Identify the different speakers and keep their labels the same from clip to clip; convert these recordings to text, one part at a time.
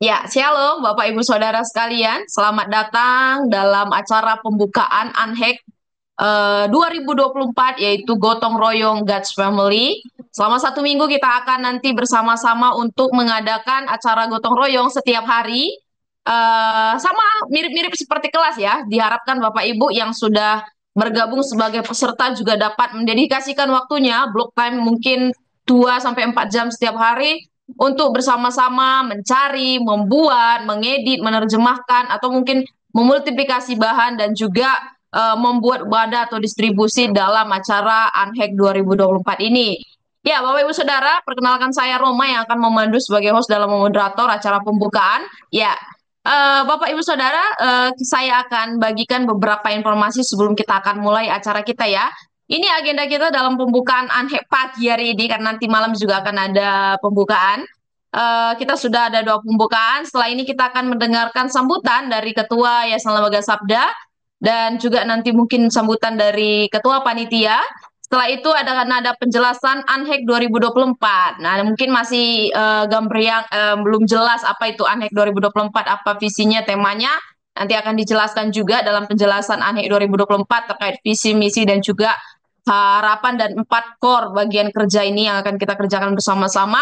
Speaker 1: Ya, shalom Bapak Ibu Saudara sekalian. Selamat datang dalam acara pembukaan Anhek eh, uh, 2024 yaitu Gotong Royong God's Family. Selama satu minggu kita akan nanti bersama-sama untuk mengadakan acara Gotong Royong setiap hari. Eh, sama mirip-mirip seperti kelas ya. Diharapkan Bapak Ibu yang sudah bergabung sebagai peserta juga dapat mendedikasikan waktunya, block time mungkin 2 sampai 4 jam setiap hari untuk bersama-sama mencari, membuat, mengedit, menerjemahkan atau mungkin memultiplikasi bahan dan juga uh, membuat wadah atau distribusi dalam acara Unhack 2024 ini. Ya, Bapak Ibu Saudara, perkenalkan saya Roma yang akan memandu sebagai host dalam moderator acara pembukaan. Ya, uh, Bapak Ibu Saudara, uh, saya akan bagikan beberapa informasi sebelum kita akan mulai acara kita ya. Ini agenda kita dalam pembukaan anhep pagi hari ini karena nanti malam juga akan ada pembukaan. Uh, kita sudah ada dua pembukaan. Setelah ini kita akan mendengarkan sambutan dari Ketua Yayasan Lembaga Sabda dan juga nanti mungkin sambutan dari Ketua Panitia. Setelah itu ada karena ada penjelasan Anhek 2024. Nah, mungkin masih uh, yang uh, belum jelas apa itu Anhek 2024, apa visinya, temanya. Nanti akan dijelaskan juga dalam penjelasan Anhek 2024 terkait visi, misi dan juga harapan dan empat core bagian kerja ini yang akan kita kerjakan bersama-sama.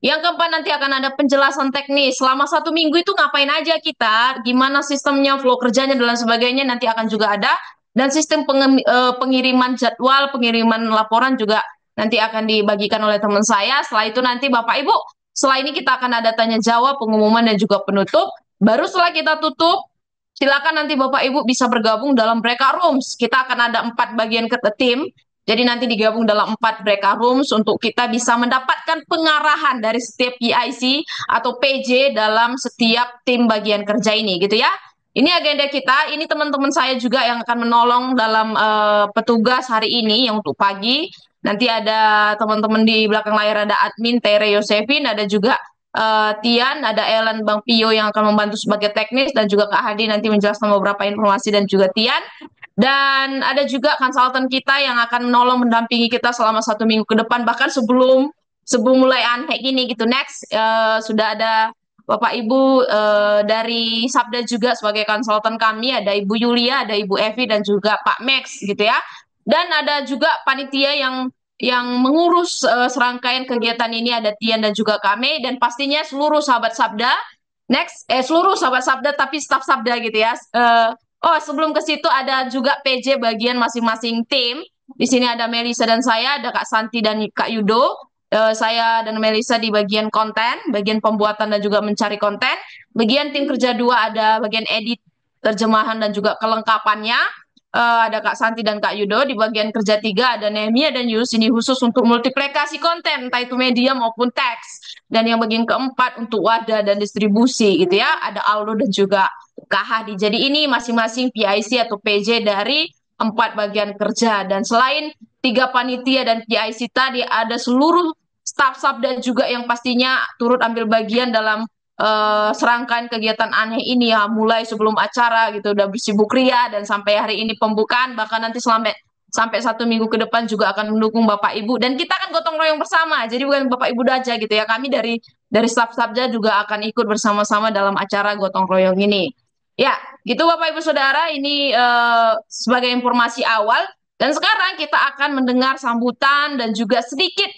Speaker 1: Yang keempat nanti akan ada penjelasan teknis. Selama satu minggu itu ngapain aja kita, gimana sistemnya, flow kerjanya dan lain sebagainya nanti akan juga ada. Dan sistem e, pengiriman jadwal, pengiriman laporan juga nanti akan dibagikan oleh teman saya. Setelah itu nanti Bapak Ibu, setelah ini kita akan ada tanya jawab, pengumuman dan juga penutup. Baru setelah kita tutup, silakan nanti Bapak Ibu bisa bergabung dalam breakout rooms. Kita akan ada empat bagian ke tim. Jadi nanti digabung dalam empat breakout rooms untuk kita bisa mendapatkan pengarahan dari setiap PIC atau PJ dalam setiap tim bagian kerja ini gitu ya. Ini agenda kita, ini teman-teman saya juga yang akan menolong dalam uh, petugas hari ini yang untuk pagi. Nanti ada teman-teman di belakang layar ada admin Tere Yosefin, ada juga uh, Tian, ada Ellen Bang Pio yang akan membantu sebagai teknis dan juga Kak Hadi nanti menjelaskan beberapa informasi dan juga Tian. Dan ada juga konsultan kita yang akan menolong mendampingi kita selama satu minggu ke depan, bahkan sebelum sebelum mulai kayak gini gitu. Next uh, sudah ada Bapak Ibu uh, dari Sabda juga sebagai konsultan kami, ada Ibu Yulia, ada Ibu Evi dan juga Pak Max gitu ya. Dan ada juga panitia yang yang mengurus uh, serangkaian kegiatan ini ada Tian dan juga kami dan pastinya seluruh sahabat Sabda next eh seluruh sahabat Sabda tapi staff Sabda gitu ya uh, Oh, sebelum ke situ ada juga PJ bagian masing-masing tim. Di sini ada Melisa dan saya, ada Kak Santi dan Kak Yudo. Uh, saya dan Melisa di bagian konten, bagian pembuatan dan juga mencari konten. Bagian tim kerja dua ada bagian edit, terjemahan dan juga kelengkapannya. Uh, ada Kak Santi dan Kak Yudo di bagian kerja tiga ada Nemia dan Yus ini khusus untuk multiplikasi konten entah itu media maupun teks dan yang bagian keempat untuk wadah dan distribusi gitu ya ada Aldo dan juga UKH jadi ini masing-masing PIC atau PJ dari empat bagian kerja dan selain tiga panitia dan PIC tadi ada seluruh staf-staf dan juga yang pastinya turut ambil bagian dalam uh, serangkaian kegiatan aneh ini ya mulai sebelum acara gitu udah sibuk ria dan sampai hari ini pembukaan bahkan nanti selama sampai satu minggu ke depan juga akan mendukung bapak ibu dan kita akan gotong royong bersama jadi bukan bapak ibu aja gitu ya kami dari dari staf-stafnya juga akan ikut bersama-sama dalam acara gotong royong ini Ya, gitu Bapak Ibu Saudara, ini uh, sebagai informasi awal. Dan sekarang kita akan mendengar sambutan dan juga sedikit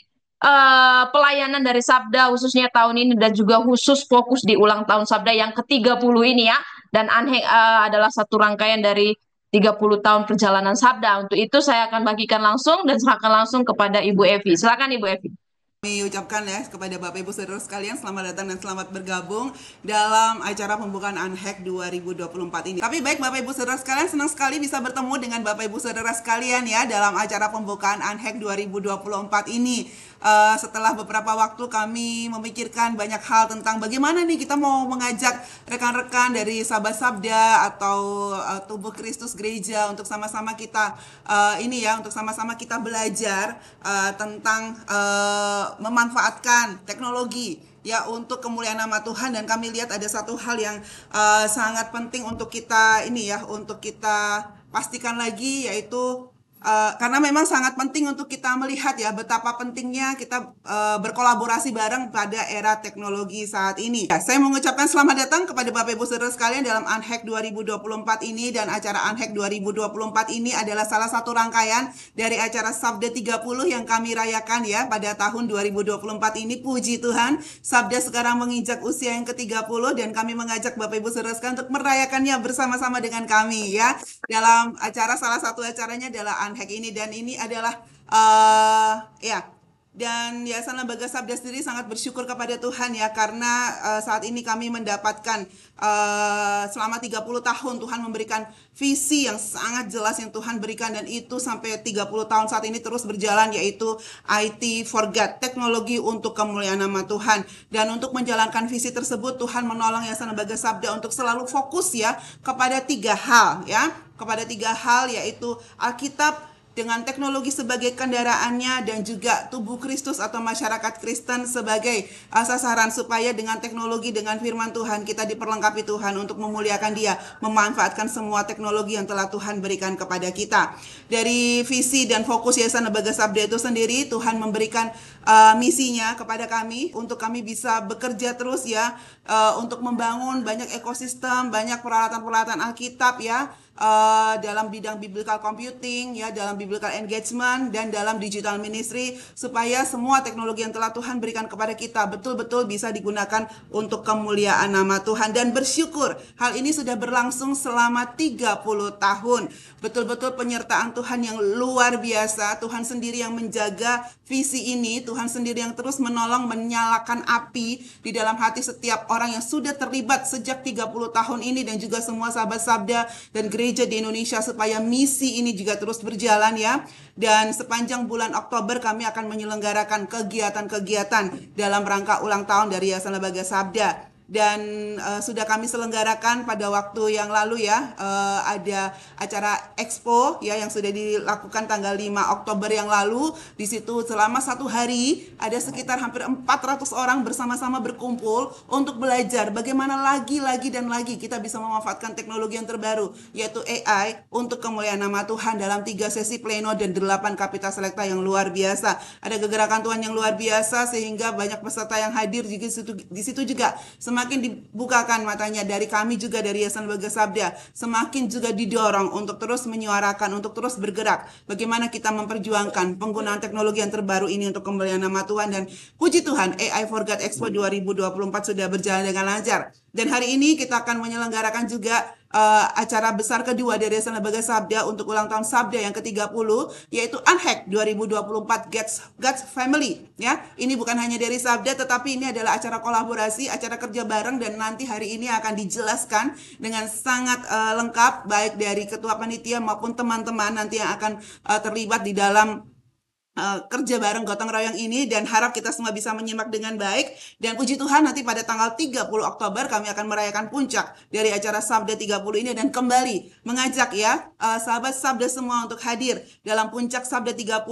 Speaker 1: uh, pelayanan dari Sabda khususnya tahun ini dan juga khusus fokus di ulang tahun Sabda yang ke-30 ini ya. Dan aneh uh, adalah satu rangkaian dari 30 tahun perjalanan Sabda. Untuk itu saya akan bagikan langsung dan serahkan langsung kepada Ibu Evi. Silakan Ibu Evi
Speaker 2: kami ucapkan ya kepada Bapak Ibu Saudara sekalian selamat datang dan selamat bergabung dalam acara pembukaan Unhack 2024 ini. Tapi baik Bapak Ibu Saudara sekalian senang sekali bisa bertemu dengan Bapak Ibu Saudara sekalian ya dalam acara pembukaan Unhack 2024 ini uh, setelah beberapa waktu kami memikirkan banyak hal tentang bagaimana nih kita mau mengajak rekan-rekan dari Sabah Sabda atau uh, Tubuh Kristus Gereja untuk sama-sama kita uh, ini ya untuk sama-sama kita belajar uh, tentang uh, memanfaatkan teknologi ya untuk kemuliaan nama Tuhan dan kami lihat ada satu hal yang uh, sangat penting untuk kita ini ya untuk kita pastikan lagi yaitu Eh, karena memang sangat penting untuk kita melihat ya betapa pentingnya kita uh, berkolaborasi bareng pada era teknologi saat ini. Ya, saya mengucapkan selamat datang kepada Bapak Ibu Saudara sekalian dalam Unhack 2024 ini dan acara Unhack 2024 ini adalah salah satu rangkaian dari acara Sabda 30 yang kami rayakan ya pada tahun 2024 ini puji Tuhan Sabda sekarang menginjak usia yang ke-30 dan kami mengajak Bapak Ibu Saudara sekalian untuk merayakannya bersama-sama dengan kami ya. Dalam acara salah satu acaranya adalah hack ini dan ini adalah uh, ya dan Yayasan Lembaga Sabda sendiri sangat bersyukur kepada Tuhan ya karena uh, saat ini kami mendapatkan uh, selama 30 tahun Tuhan memberikan visi yang sangat jelas yang Tuhan berikan dan itu sampai 30 tahun saat ini terus berjalan yaitu IT for God, teknologi untuk kemuliaan nama Tuhan. Dan untuk menjalankan visi tersebut Tuhan menolong Yayasan Lembaga Sabda untuk selalu fokus ya kepada tiga hal ya, kepada tiga hal yaitu Alkitab dengan teknologi sebagai kendaraannya dan juga tubuh Kristus atau masyarakat Kristen sebagai uh, sasaran supaya dengan teknologi dengan firman Tuhan kita diperlengkapi Tuhan untuk memuliakan dia memanfaatkan semua teknologi yang telah Tuhan berikan kepada kita dari visi dan fokus Yayasan Lembaga Sabda itu sendiri Tuhan memberikan uh, misinya kepada kami untuk kami bisa bekerja terus ya uh, untuk membangun banyak ekosistem banyak peralatan-peralatan Alkitab ya uh, dalam bidang biblical computing ya dalam biblical engagement dan dalam digital ministry supaya semua teknologi yang telah Tuhan berikan kepada kita betul-betul bisa digunakan untuk kemuliaan nama Tuhan dan bersyukur hal ini sudah berlangsung selama 30 tahun. Betul-betul penyertaan Tuhan yang luar biasa, Tuhan sendiri yang menjaga visi ini, Tuhan sendiri yang terus menolong menyalakan api di dalam hati setiap orang yang sudah terlibat sejak 30 tahun ini dan juga semua sahabat sabda dan gereja di Indonesia supaya misi ini juga terus berjalan ya. Dan sepanjang bulan Oktober kami akan menyelenggarakan kegiatan-kegiatan dalam rangka ulang tahun dari Yayasan Lembaga Sabda dan uh, sudah kami selenggarakan pada waktu yang lalu ya uh, ada acara expo ya yang sudah dilakukan tanggal 5 Oktober yang lalu di situ selama satu hari ada sekitar hampir 400 orang bersama-sama berkumpul untuk belajar bagaimana lagi lagi dan lagi kita bisa memanfaatkan teknologi yang terbaru yaitu AI untuk kemuliaan nama Tuhan dalam tiga sesi pleno dan delapan kapita selekta yang luar biasa ada kegerakan Tuhan yang luar biasa sehingga banyak peserta yang hadir di situ di situ juga semakin semakin dibukakan matanya dari kami juga dari Yayasan Lembaga Sabda, semakin juga didorong untuk terus menyuarakan, untuk terus bergerak. Bagaimana kita memperjuangkan penggunaan teknologi yang terbaru ini untuk kembali nama Tuhan dan puji Tuhan AI for God Expo 2024 sudah berjalan dengan lancar. Dan hari ini kita akan menyelenggarakan juga uh, acara besar kedua dari Yayasan Lembaga Sabda untuk ulang tahun Sabda yang ke-30 yaitu Unhack 2024 Gets Gets Family ya. Ini bukan hanya dari Sabda tetapi ini adalah acara kolaborasi, acara kerja bareng dan nanti hari ini akan dijelaskan dengan sangat uh, lengkap baik dari ketua panitia maupun teman-teman nanti yang akan uh, terlibat di dalam Uh, kerja bareng gotong royong ini dan harap kita semua bisa menyimak dengan baik dan puji Tuhan nanti pada tanggal 30 Oktober kami akan merayakan puncak dari acara Sabda 30 ini dan kembali mengajak ya uh, sahabat Sabda semua untuk hadir dalam puncak Sabda 30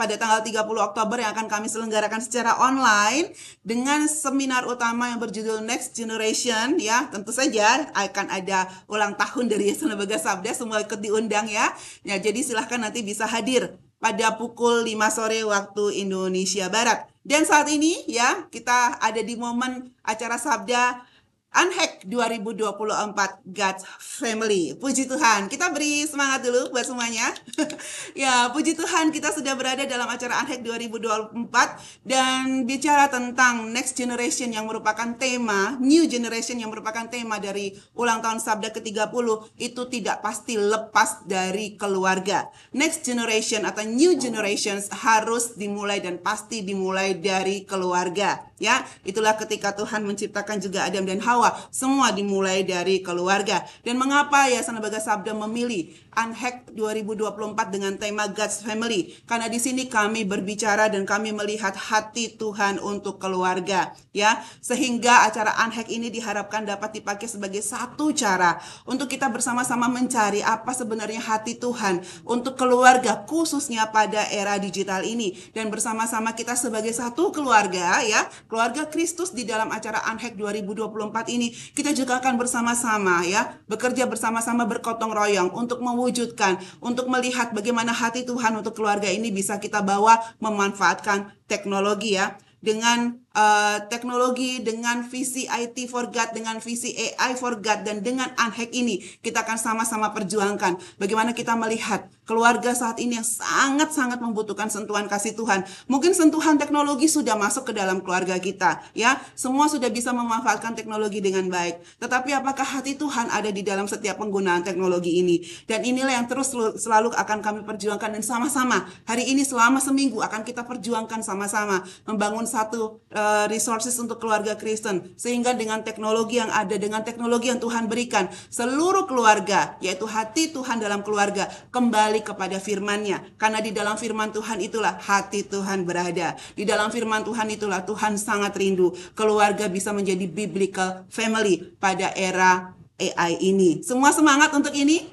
Speaker 2: pada tanggal 30 Oktober yang akan kami selenggarakan secara online dengan seminar utama yang berjudul Next Generation ya tentu saja akan ada ulang tahun dari Yayasan Lembaga Sabda semua ikut diundang ya ya jadi silahkan nanti bisa hadir pada pukul 5 sore waktu Indonesia Barat. Dan saat ini ya kita ada di momen acara Sabda Unhack 2024 God's Family. Puji Tuhan, kita beri semangat dulu buat semuanya. ya, puji Tuhan kita sudah berada dalam acara Unhack 2024 dan bicara tentang next generation yang merupakan tema, new generation yang merupakan tema dari ulang tahun Sabda ke-30 itu tidak pasti lepas dari keluarga. Next generation atau new generations harus dimulai dan pasti dimulai dari keluarga, ya. Itulah ketika Tuhan menciptakan juga Adam dan Hawa bawah semua dimulai dari keluarga. Dan mengapa ya Lembaga Sabda memilih Unhack 2024 dengan tema God's Family? Karena di sini kami berbicara dan kami melihat hati Tuhan untuk keluarga, ya. Sehingga acara Unhack ini diharapkan dapat dipakai sebagai satu cara untuk kita bersama-sama mencari apa sebenarnya hati Tuhan untuk keluarga khususnya pada era digital ini dan bersama-sama kita sebagai satu keluarga ya, keluarga Kristus di dalam acara Unhack 2024 ini kita juga akan bersama-sama ya bekerja bersama-sama berkotong royong untuk mewujudkan untuk melihat bagaimana hati Tuhan untuk keluarga ini bisa kita bawa memanfaatkan teknologi ya dengan Eh, teknologi dengan visi IT for God, dengan visi AI for God, dan dengan unhack ini kita akan sama-sama perjuangkan. Bagaimana kita melihat keluarga saat ini yang sangat-sangat membutuhkan sentuhan kasih Tuhan. Mungkin sentuhan teknologi sudah masuk ke dalam keluarga kita, ya. Semua sudah bisa memanfaatkan teknologi dengan baik. Tetapi apakah hati Tuhan ada di dalam setiap penggunaan teknologi ini? Dan inilah yang terus selalu akan kami perjuangkan dan sama-sama hari ini selama seminggu akan kita perjuangkan sama-sama membangun satu uh, Eh, resources untuk keluarga Kristen sehingga dengan teknologi yang ada dengan teknologi yang Tuhan berikan seluruh keluarga yaitu hati Tuhan dalam keluarga kembali kepada firman-Nya karena di dalam firman Tuhan itulah hati Tuhan berada di dalam firman Tuhan itulah Tuhan sangat rindu keluarga bisa menjadi biblical family pada era AI ini semua semangat untuk ini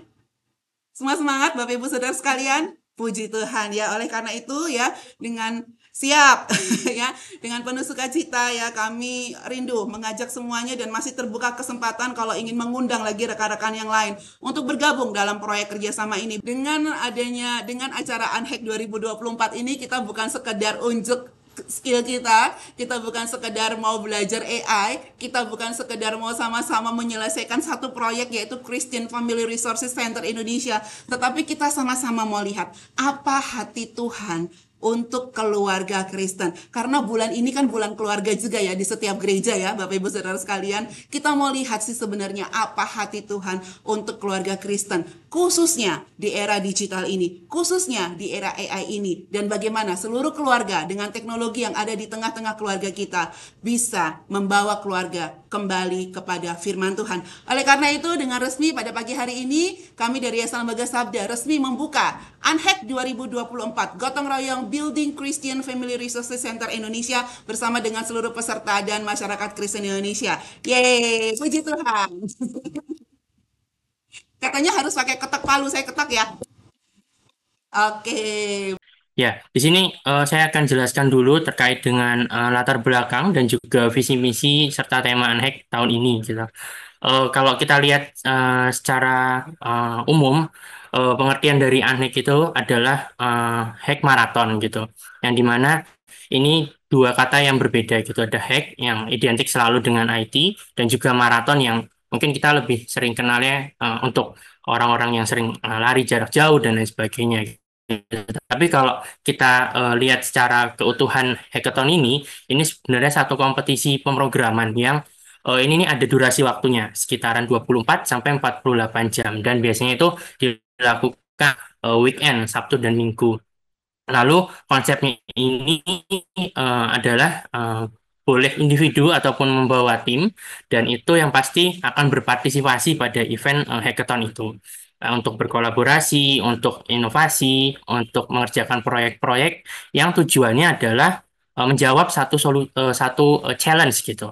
Speaker 2: semua semangat Bapak Ibu Saudara sekalian Puji Tuhan ya. Oleh karena itu ya dengan siap ya dengan penuh sukacita ya kami rindu mengajak semuanya dan masih terbuka kesempatan kalau ingin mengundang lagi rekan-rekan yang lain untuk bergabung dalam proyek kerjasama ini dengan adanya dengan acara Unhack 2024 ini kita bukan sekedar unjuk skill kita, kita bukan sekedar mau belajar AI, kita bukan sekedar mau sama-sama menyelesaikan satu proyek yaitu Christian Family Resources Center Indonesia, tetapi kita sama-sama mau lihat apa hati Tuhan untuk keluarga Kristen. Karena bulan ini kan bulan keluarga juga ya di setiap gereja ya Bapak Ibu Saudara sekalian. Kita mau lihat sih sebenarnya apa hati Tuhan untuk keluarga Kristen. Khususnya di era digital ini, khususnya di era AI ini. Dan bagaimana seluruh keluarga dengan teknologi yang ada di tengah-tengah keluarga kita bisa membawa keluarga kembali kepada firman Tuhan. Oleh karena itu dengan resmi pada pagi hari ini kami dari Yayasan Lembaga Sabda resmi membuka Unhack 2024 Gotong Royong Building Christian Family Resources Center Indonesia bersama dengan seluruh peserta dan masyarakat Kristen Indonesia. Yeay, puji Tuhan. Katanya harus pakai ketak palu, saya ketak ya. Oke.
Speaker 3: Ya, di sini uh, saya akan jelaskan dulu terkait dengan uh, latar belakang dan juga visi misi serta tema Anhek tahun ini. Gitu. Uh, kalau kita lihat uh, secara uh, umum, uh, pengertian dari ANHEC itu adalah uh, hack maraton gitu. Yang dimana ini dua kata yang berbeda gitu. Ada hack yang identik selalu dengan IT dan juga maraton yang mungkin kita lebih sering kenalnya uh, untuk orang-orang yang sering uh, lari jarak jauh dan lain sebagainya. Tapi kalau kita uh, lihat secara keutuhan hackathon ini, ini sebenarnya satu kompetisi pemrograman yang uh, ini, ini ada durasi waktunya sekitaran 24 sampai 48 jam dan biasanya itu dilakukan uh, weekend Sabtu dan Minggu. Lalu konsepnya ini uh, adalah uh, boleh individu ataupun membawa tim dan itu yang pasti akan berpartisipasi pada event uh, hackathon itu nah, untuk berkolaborasi, untuk inovasi, untuk mengerjakan proyek-proyek yang tujuannya adalah menjawab satu solu satu challenge gitu.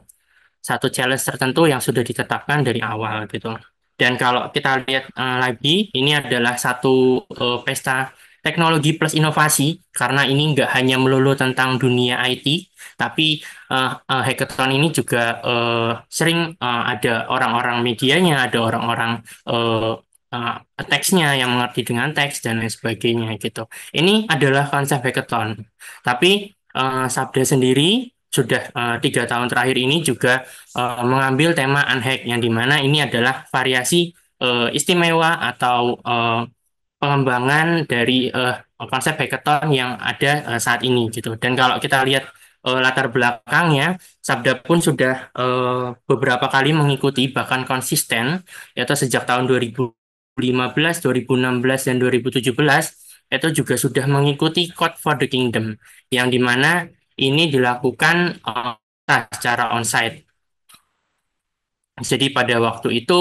Speaker 3: Satu challenge tertentu yang sudah ditetapkan dari awal gitu. Dan kalau kita lihat uh, lagi, ini adalah satu uh, pesta teknologi plus inovasi karena ini nggak hanya melulu tentang dunia IT, tapi uh, uh, hackathon ini juga uh, sering uh, ada orang-orang medianya, ada orang-orang uh, uh, teksnya yang mengerti dengan teks dan lain sebagainya gitu. Ini adalah konsep hackathon. Tapi uh, Sabda sendiri sudah eh, tiga uh, tahun terakhir ini juga uh, mengambil tema unhack yang dimana ini adalah variasi uh, istimewa atau uh, pengembangan dari uh, konsep hackathon yang ada uh, saat ini gitu dan kalau kita lihat uh, latar belakangnya Sabda pun sudah uh, beberapa kali mengikuti bahkan konsisten yaitu sejak tahun 2015, 2016 dan 2017 itu juga sudah mengikuti Code for the Kingdom yang dimana ini dilakukan uh, secara site Jadi pada waktu itu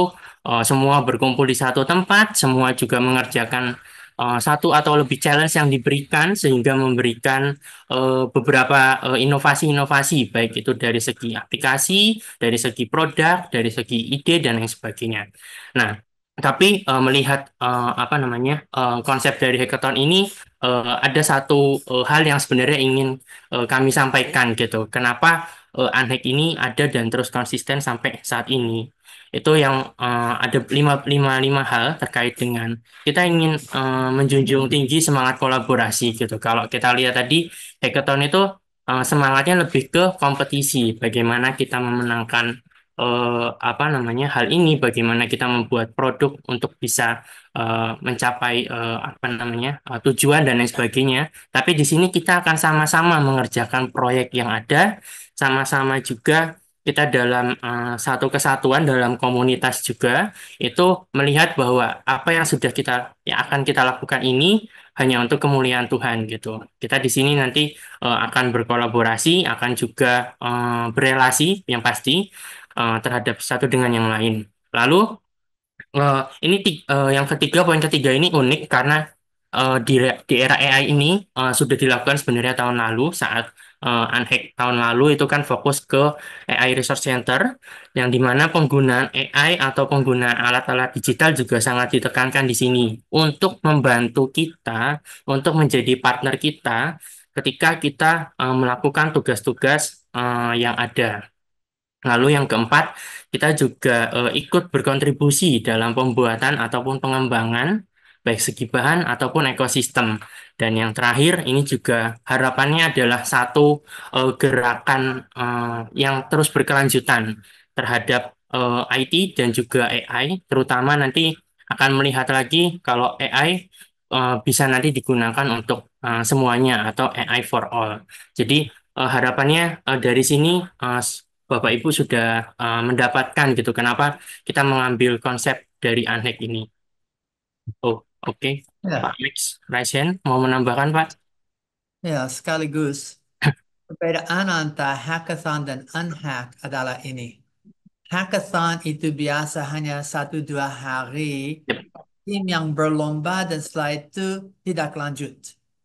Speaker 3: uh, semua berkumpul di satu tempat, semua juga mengerjakan uh, satu atau lebih challenge yang diberikan sehingga memberikan uh, beberapa inovasi-inovasi uh, baik itu dari segi aplikasi, dari segi produk, dari segi ide dan lain sebagainya. Nah, tapi uh, melihat uh, apa namanya uh, konsep dari hackathon ini uh, ada satu uh, hal yang sebenarnya ingin uh, kami sampaikan gitu kenapa uh, Unhack ini ada dan terus konsisten sampai saat ini itu yang uh, ada lima, lima, lima hal terkait dengan kita ingin uh, menjunjung tinggi semangat kolaborasi gitu kalau kita lihat tadi hackathon itu uh, semangatnya lebih ke kompetisi bagaimana kita memenangkan uh, apa namanya hal ini bagaimana kita membuat produk untuk bisa uh, mencapai uh, apa namanya uh, tujuan dan lain sebagainya. Tapi di sini kita akan sama-sama mengerjakan proyek yang ada, sama-sama juga kita dalam uh, satu kesatuan dalam komunitas juga itu melihat bahwa apa yang sudah kita yang akan kita lakukan ini hanya untuk kemuliaan Tuhan gitu. Kita di sini nanti uh, akan berkolaborasi, akan juga uh, berelasi yang pasti uh, terhadap satu dengan yang lain. Lalu uh, ini uh, yang ketiga poin ketiga ini unik karena uh, di, di era AI ini uh, sudah dilakukan sebenarnya tahun lalu saat uh, Unhack tahun lalu itu kan fokus ke AI Resource Center yang dimana penggunaan AI atau penggunaan alat-alat digital juga sangat ditekankan di sini untuk membantu kita untuk menjadi partner kita ketika kita uh, melakukan tugas-tugas uh, yang ada Lalu yang keempat, kita juga uh, ikut berkontribusi dalam pembuatan ataupun pengembangan baik segi bahan ataupun ekosistem. Dan yang terakhir, ini juga harapannya adalah satu uh, gerakan uh, yang terus berkelanjutan terhadap uh, IT dan juga AI, terutama nanti akan melihat lagi kalau AI uh, bisa nanti digunakan untuk uh, semuanya atau AI for all. Jadi uh, harapannya uh, dari sini uh, Bapak Ibu sudah uh, mendapatkan gitu. Kenapa kita mengambil konsep dari ANHEK ini? Oh, oke. Okay. Ya. Pak Alex, raise hand. Mau menambahkan, Pak?
Speaker 4: Ya, sekaligus. Perbedaan antara hackathon dan unhack adalah ini. Hackathon itu biasa hanya satu dua hari. Yep. Tim yang berlomba dan setelah itu tidak lanjut.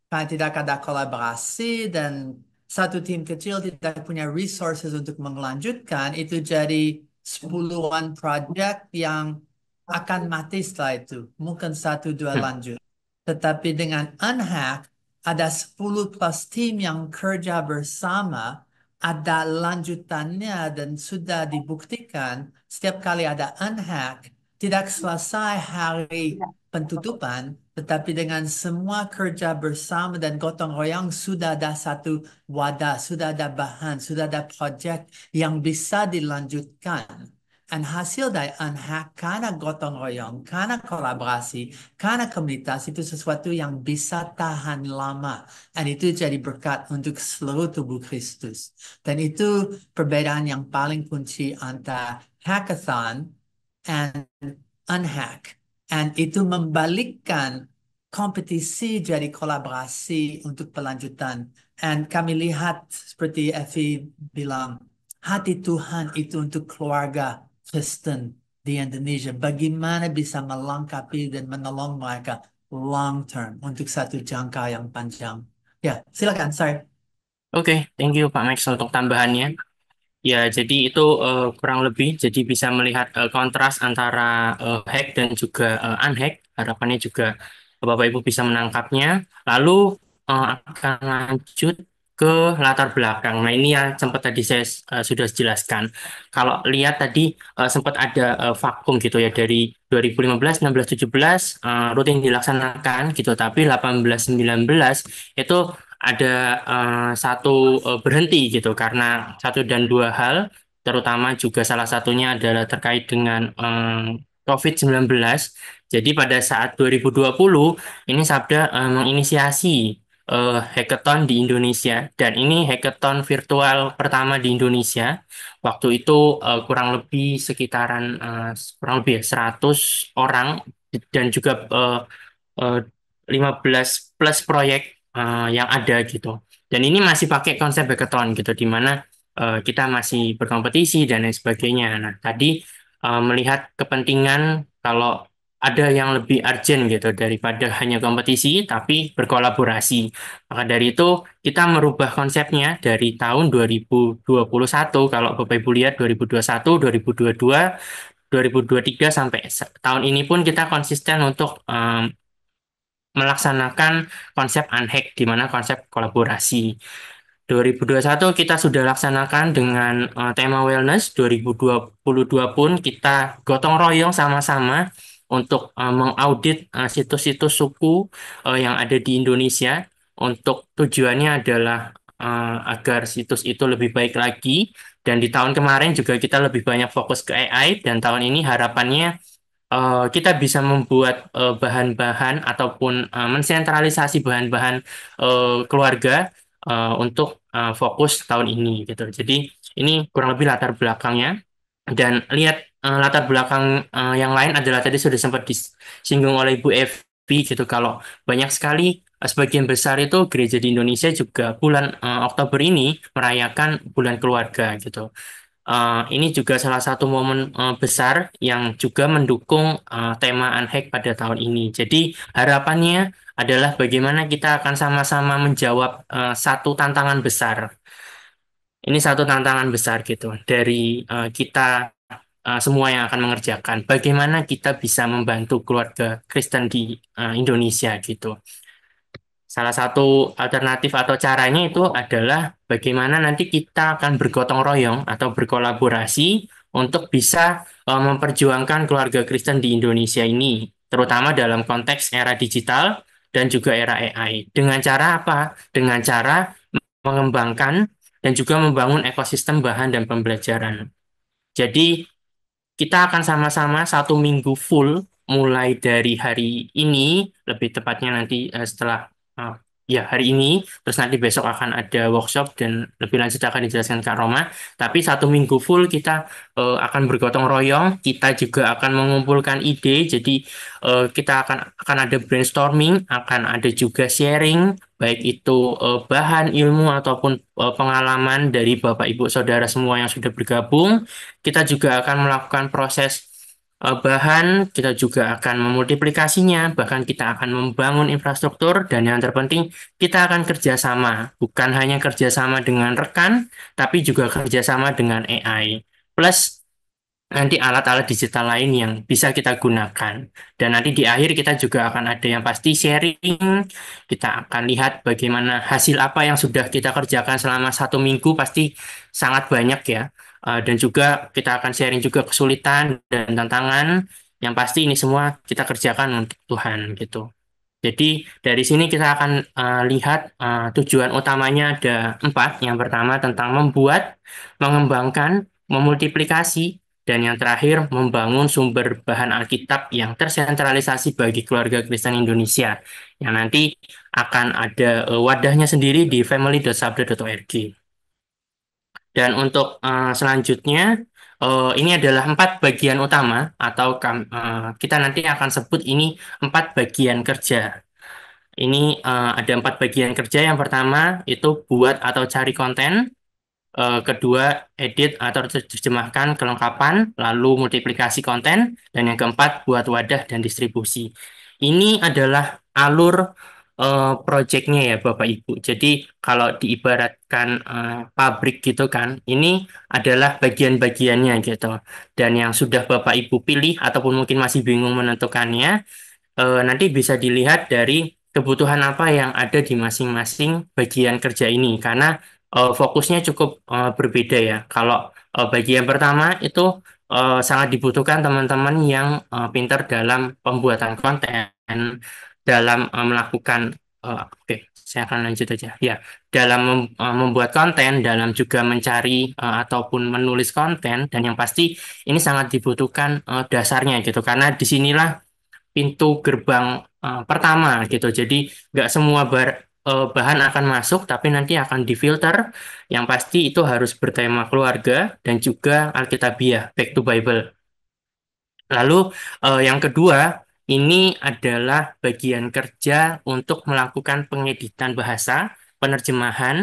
Speaker 4: Karena tidak ada kolaborasi dan satu tim kecil tidak punya resources untuk melanjutkan, itu jadi sepuluhan project yang akan mati setelah itu. Mungkin satu dua hmm. lanjut. Tetapi dengan unhack, ada sepuluh plus tim yang kerja bersama, ada lanjutannya dan sudah dibuktikan setiap kali ada unhack, tidak selesai hari ya. penutupan, tetapi dengan semua kerja bersama dan gotong royong sudah ada satu wadah, sudah ada bahan, sudah ada proyek yang bisa dilanjutkan. Dan hasil dari unhack karena gotong royong, karena kolaborasi, karena komunitas itu sesuatu yang bisa tahan lama. Dan itu jadi berkat untuk seluruh tubuh Kristus. Dan itu perbedaan yang paling kunci antara hackathon and unhack. And itu membalikkan kompetisi jadi kolaborasi untuk pelanjutan. And kami lihat seperti Evi bilang, hati Tuhan itu untuk keluarga Kristen di Indonesia. Bagaimana bisa melengkapi dan menolong mereka long term untuk satu jangka yang panjang. Ya, silakan, sorry.
Speaker 3: Oke, okay, thank you Pak Max untuk tambahannya. Ya, jadi itu uh, kurang lebih jadi bisa melihat uh, kontras antara uh, hack dan juga uh, unhack. Harapannya juga Bapak Ibu bisa menangkapnya. Lalu uh, akan lanjut ke latar belakang. Nah, ini yang sempat tadi saya uh, sudah jelaskan. Kalau lihat tadi uh, sempat ada uh, vakum gitu ya dari 2015, 16, 17 uh, rutin dilaksanakan gitu, tapi 18, 19 itu ada uh, satu uh, berhenti gitu karena satu dan dua hal terutama juga salah satunya adalah terkait dengan um, eh, COVID-19. Jadi pada saat 2020 ini Sabda um, menginisiasi uh, hackathon di Indonesia dan ini hackathon virtual pertama di Indonesia. Waktu itu uh, kurang lebih sekitaran uh, kurang lebih 100 ya, orang dan juga uh, uh, 15 plus proyek uh, yang ada gitu. Dan ini masih pakai konsep hackathon gitu, di mana uh, kita masih berkompetisi dan lain sebagainya. Nah, tadi uh, melihat kepentingan kalau ada yang lebih urgent gitu daripada hanya kompetisi tapi berkolaborasi. Maka dari itu kita merubah konsepnya dari tahun 2021 kalau Bapak Ibu lihat 2021, 2022, 2023 sampai tahun ini pun kita konsisten untuk um, melaksanakan konsep Unhack di mana konsep kolaborasi. 2021 kita sudah laksanakan dengan uh, tema wellness, 2022 pun kita gotong royong sama-sama untuk uh, mengaudit situs eh, situs-situs suku uh, yang ada di Indonesia untuk tujuannya adalah uh, agar situs itu lebih baik lagi dan di tahun kemarin juga kita lebih banyak fokus ke AI dan tahun ini harapannya uh, kita bisa membuat bahan eh, bahan-bahan ataupun uh, mensentralisasi bahan-bahan uh, keluarga uh, untuk uh, fokus tahun ini gitu. Jadi ini kurang lebih latar belakangnya dan lihat uh, latar belakang uh, yang lain adalah tadi sudah sempat disinggung oleh Bu FB gitu kalau banyak sekali sebagian besar itu gereja di Indonesia juga bulan uh, Oktober ini merayakan bulan keluarga gitu. Eh, ini juga salah satu momen uh, besar yang juga mendukung uh, tema Unhack pada tahun ini. Jadi harapannya adalah bagaimana kita akan sama-sama menjawab uh, satu tantangan besar. Ini satu tantangan besar gitu dari uh, kita uh, semua yang akan mengerjakan. Bagaimana kita bisa membantu keluarga Kristen di uh, Indonesia gitu. Salah satu alternatif atau caranya itu adalah bagaimana nanti kita akan bergotong royong atau berkolaborasi untuk bisa uh, memperjuangkan keluarga Kristen di Indonesia ini, terutama dalam konteks era digital dan juga era AI. Dengan cara apa? Dengan cara mengembangkan dan juga membangun ekosistem bahan dan pembelajaran. Jadi kita akan sama-sama satu minggu full mulai dari hari ini, lebih tepatnya nanti uh, setelah Ah, ya hari ini terus nanti besok akan ada workshop dan lebih lanjut akan dijelaskan Kak Roma tapi satu minggu full kita uh, akan bergotong royong kita juga akan mengumpulkan ide jadi uh, kita akan akan ada brainstorming akan ada juga sharing baik itu uh, bahan ilmu ataupun uh, pengalaman dari Bapak Ibu Saudara semua yang sudah bergabung kita juga akan melakukan proses Eh, bahan, kita juga akan memultiplikasinya, bahkan kita akan membangun infrastruktur, dan yang terpenting kita akan kerjasama, bukan hanya kerjasama dengan rekan, tapi juga kerjasama dengan AI. Plus nanti alat-alat digital lain yang bisa kita gunakan. Dan nanti di akhir kita juga akan ada yang pasti sharing, kita akan lihat bagaimana hasil apa yang sudah kita kerjakan selama satu minggu, pasti sangat banyak ya Eh, dan juga kita akan sharing juga kesulitan dan tantangan yang pasti ini semua kita kerjakan untuk Tuhan gitu. Jadi dari sini kita akan uh, lihat uh, tujuan utamanya ada empat. Yang pertama tentang membuat, mengembangkan, memultiplikasi, dan yang terakhir membangun sumber bahan Alkitab yang tersentralisasi bagi keluarga Kristen Indonesia yang nanti akan ada uh, wadahnya sendiri di family.sabda.org. Dan untuk uh, selanjutnya, uh, ini adalah empat bagian utama atau uh, kita nanti akan sebut ini empat bagian kerja. Ini uh, ada empat bagian kerja. Yang pertama itu buat atau cari konten. Uh, kedua, edit atau terjemahkan kelengkapan, lalu multiplikasi konten, dan yang keempat, buat wadah dan distribusi. Ini adalah alur uh, eh, proyeknya ya Bapak Ibu. Jadi kalau diibaratkan uh, pabrik gitu kan, ini adalah bagian-bagiannya gitu. Dan yang sudah Bapak Ibu pilih ataupun mungkin masih bingung menentukannya, uh, nanti bisa dilihat dari kebutuhan apa yang ada di masing-masing bagian kerja ini. Karena uh, fokusnya cukup uh, berbeda ya. Kalau uh, bagian pertama itu sangat dibutuhkan teman-teman yang pintar dalam pembuatan konten dalam uh, melakukan uh, oke okay, saya akan lanjut aja ya dalam mem, uh, membuat konten dalam juga mencari uh, ataupun menulis konten dan yang pasti ini sangat dibutuhkan uh, dasarnya gitu karena disinilah pintu gerbang uh, pertama gitu jadi nggak semua bar uh, bahan akan masuk tapi nanti akan difilter yang pasti itu harus bertema keluarga dan juga alkitabiah back to bible lalu uh, yang kedua ini adalah bagian kerja untuk melakukan pengeditan bahasa, penerjemahan,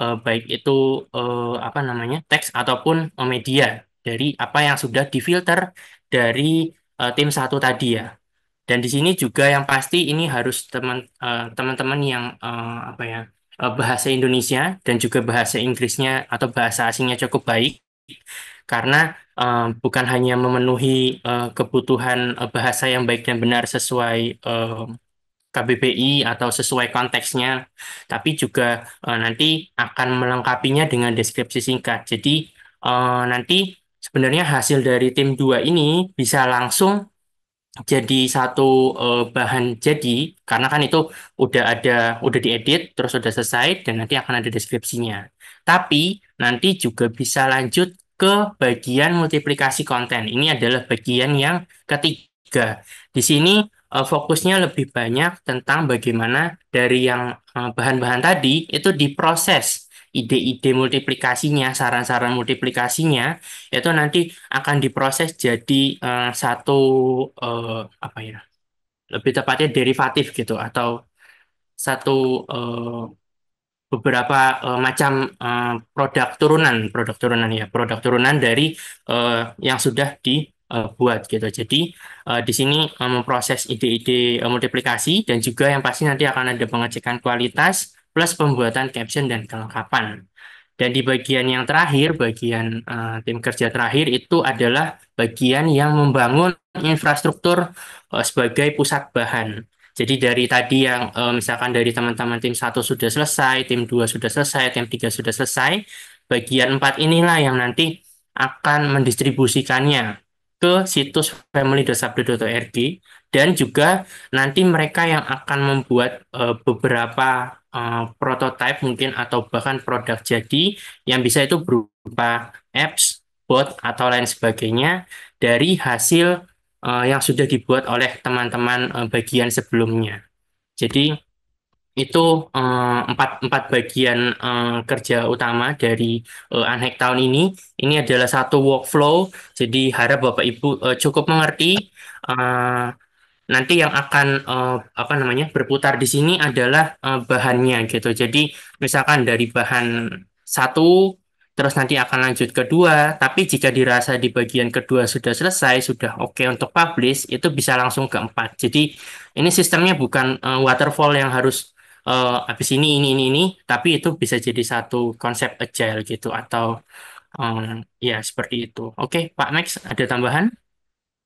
Speaker 3: eh, baik itu eh, apa namanya teks ataupun eh, media dari apa yang sudah difilter dari eh, tim satu tadi ya. Dan di sini juga yang pasti ini harus teman eh, teman-teman yang eh, apa ya eh, bahasa Indonesia dan juga bahasa Inggrisnya atau bahasa asingnya cukup baik karena bukan hanya memenuhi uh, kebutuhan uh, bahasa yang baik dan benar sesuai uh, KBBI atau sesuai konteksnya, tapi juga uh, nanti akan melengkapinya dengan deskripsi singkat. Jadi uh, nanti sebenarnya hasil dari tim dua ini bisa langsung jadi satu uh, bahan jadi karena kan itu udah ada udah diedit terus udah selesai dan nanti akan ada deskripsinya. Tapi nanti juga bisa lanjut ke bagian multiplikasi konten. Ini adalah bagian yang ketiga. Di sini eh, fokusnya lebih banyak tentang bagaimana dari yang eh, bahan-bahan tadi itu diproses ide-ide multiplikasinya, saran-saran multiplikasinya itu nanti akan diproses jadi eh, satu apa ya? Lebih tepatnya derivatif gitu atau satu beberapa uh, macam uh, produk turunan, produk turunan ya, produk turunan dari uh, yang sudah dibuat gitu. Jadi uh, di sini uh, memproses ide-ide uh, multiplikasi dan juga yang pasti nanti akan ada pengecekan kualitas plus pembuatan caption dan kelengkapan. Dan di bagian yang terakhir, bagian uh, tim kerja terakhir itu adalah bagian yang membangun infrastruktur uh, sebagai pusat bahan. Jadi dari tadi yang uh, misalkan dari teman-teman tim 1 sudah selesai, tim 2 sudah selesai, tim 3 sudah selesai, bagian 4 inilah yang nanti akan mendistribusikannya ke situs family.sabdo.org dan juga nanti mereka yang akan membuat uh, beberapa uh, eh, prototype mungkin atau bahkan produk jadi yang bisa itu berupa apps, bot atau lain sebagainya dari hasil uh, yang sudah dibuat oleh teman-teman uh, bagian sebelumnya. Jadi itu eh, empat empat bagian uh, kerja utama dari uh, Unhack tahun ini. Ini adalah satu workflow. Jadi harap Bapak Ibu uh, cukup mengerti. Uh, nanti yang akan uh, apa namanya berputar di sini adalah uh, bahannya gitu. Jadi misalkan dari bahan satu terus nanti akan lanjut kedua. Tapi jika dirasa di bagian kedua sudah selesai, sudah oke okay untuk publish, itu bisa langsung keempat. Jadi ini sistemnya bukan uh, waterfall yang harus uh, habis ini ini ini ini, tapi itu bisa jadi satu konsep agile gitu atau um, ya seperti itu. Oke, okay, Pak Max ada tambahan?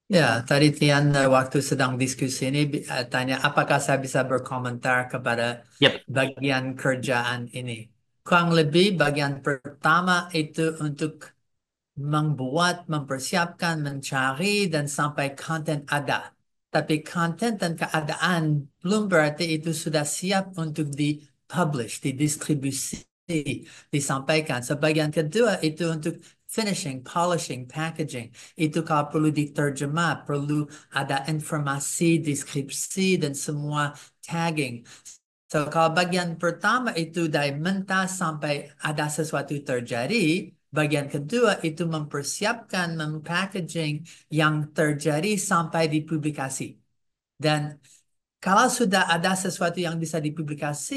Speaker 4: Ya, tadi Tian waktu sedang diskusi ini tanya apakah saya bisa berkomentar kepada yep. bagian kerjaan ini. Kurang lebih bagian pertama itu untuk membuat, mempersiapkan, mencari, dan sampai konten ada. Tapi konten dan keadaan belum berarti itu sudah siap untuk dipublish, didistribusi, disampaikan. Sebagian kedua itu untuk finishing, polishing, packaging. Itu kalau perlu diterjemah, perlu ada informasi, deskripsi, dan semua tagging. So kalau bagian pertama itu dari mentah sampai ada sesuatu terjadi, bagian kedua itu mempersiapkan, mempackaging yang terjadi sampai dipublikasi. Dan kalau sudah ada sesuatu yang bisa dipublikasi,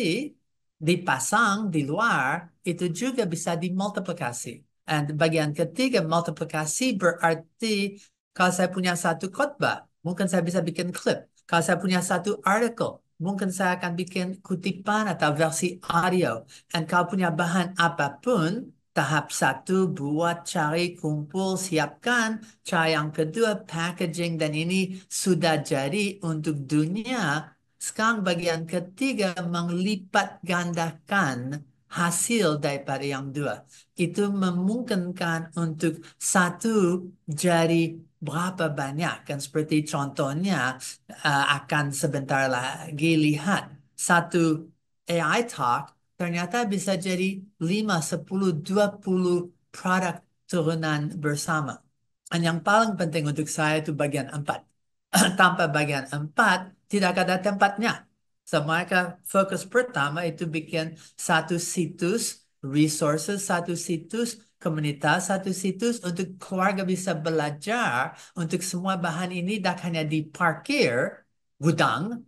Speaker 4: dipasang di luar, itu juga bisa dimultiplikasi. Dan bagian ketiga, multiplikasi berarti kalau saya punya satu khotbah, mungkin saya bisa bikin klip. Kalau saya punya satu artikel, mungkin saya akan bikin kutipan atau versi audio. Dan kalau punya bahan apapun, tahap satu buat cari kumpul siapkan, cara yang kedua packaging dan ini sudah jadi untuk dunia. Sekarang bagian ketiga menglipat gandakan hasil daripada yang dua. Itu memungkinkan untuk satu jari berapa banyak. Kan seperti contohnya uh, akan sebentar lagi lihat satu AI talk ternyata bisa jadi lima sepuluh dua puluh produk turunan bersama. Dan yang paling penting untuk saya itu bagian empat Tanpa bagian empat tidak ada tempatnya mereka fokus pertama itu bikin satu situs resources, satu situs komunitas, satu situs untuk keluarga bisa belajar untuk semua bahan ini tidak hanya diparkir gudang,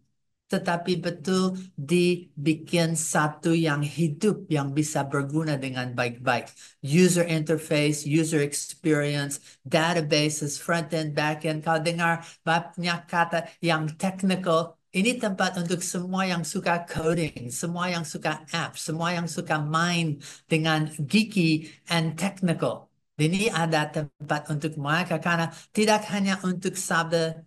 Speaker 4: tetapi betul dibikin satu yang hidup yang bisa berguna dengan baik-baik. User interface, user experience, databases, front-end, back-end. Kau dengar banyak kata yang technical, ini tempat untuk semua yang suka coding, semua yang suka app, semua yang suka main dengan geeky and technical. Ini ada tempat untuk mereka karena tidak hanya untuk sabda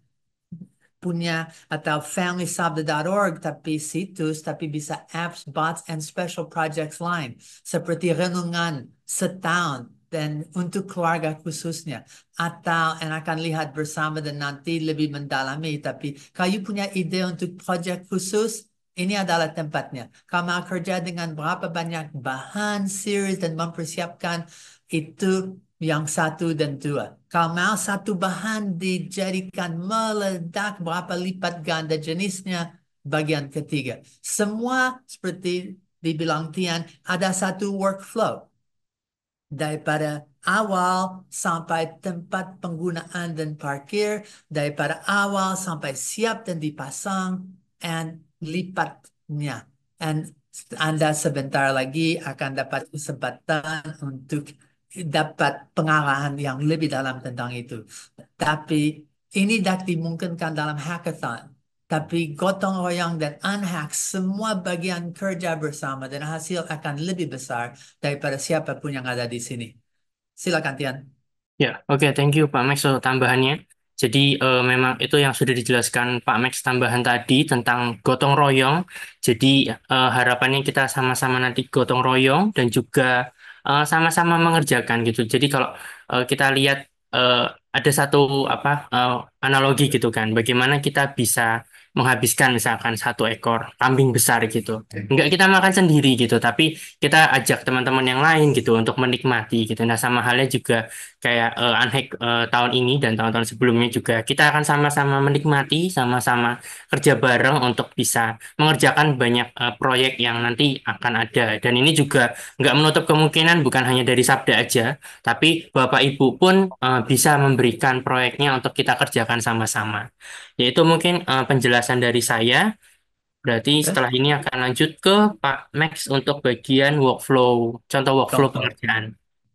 Speaker 4: punya atau familysabda.org, tapi situs, tapi bisa apps, bots, and special projects lain. Seperti renungan setahun, dan untuk keluarga khususnya. Atau yang akan lihat bersama dan nanti lebih mendalami. Tapi kalau punya ide untuk project khusus, ini adalah tempatnya. Kamu kerja dengan berapa banyak bahan series dan mempersiapkan itu yang satu dan dua. Kalau mau satu bahan dijadikan meledak berapa lipat ganda jenisnya bagian ketiga. Semua seperti dibilang Tian, ada satu workflow daripada awal sampai tempat penggunaan dan parkir, daripada awal sampai siap dan dipasang, and lipatnya. And Anda sebentar lagi akan dapat kesempatan untuk dapat pengarahan yang lebih dalam tentang itu. Tapi ini dapat dimungkinkan dalam hackathon. Tapi gotong royong dan unhack semua bagian kerja bersama dan hasil akan lebih besar daripada siapapun yang ada di sini. Silakan Tian.
Speaker 3: Ya, oke, okay, thank you Pak Max so, tambahannya. Jadi uh, memang itu yang sudah dijelaskan Pak Max tambahan tadi tentang gotong royong. Jadi uh, harapannya kita sama-sama nanti gotong royong dan juga eh, sama-sama uh, mengerjakan gitu. Jadi kalau uh, kita lihat uh, ada satu apa uh, analogi gitu kan. Bagaimana kita bisa menghabiskan misalkan satu ekor kambing besar gitu. Enggak kita makan sendiri gitu, tapi kita ajak teman-teman yang lain gitu untuk menikmati gitu. Nah, sama halnya juga kayak uh, anhek uh, tahun ini dan tahun-tahun sebelumnya juga kita akan sama-sama menikmati, sama-sama kerja bareng untuk bisa mengerjakan banyak uh, proyek yang nanti akan ada. Dan ini juga enggak menutup kemungkinan bukan hanya dari Sabda aja, tapi Bapak Ibu pun uh, bisa memberikan proyeknya untuk kita kerjakan kerjakan sama-sama. Yaitu mungkin uh, penjelasan dari saya. Berarti setelah ini akan lanjut ke Pak Max untuk bagian workflow, contoh workflow Contoh. pengerjaan.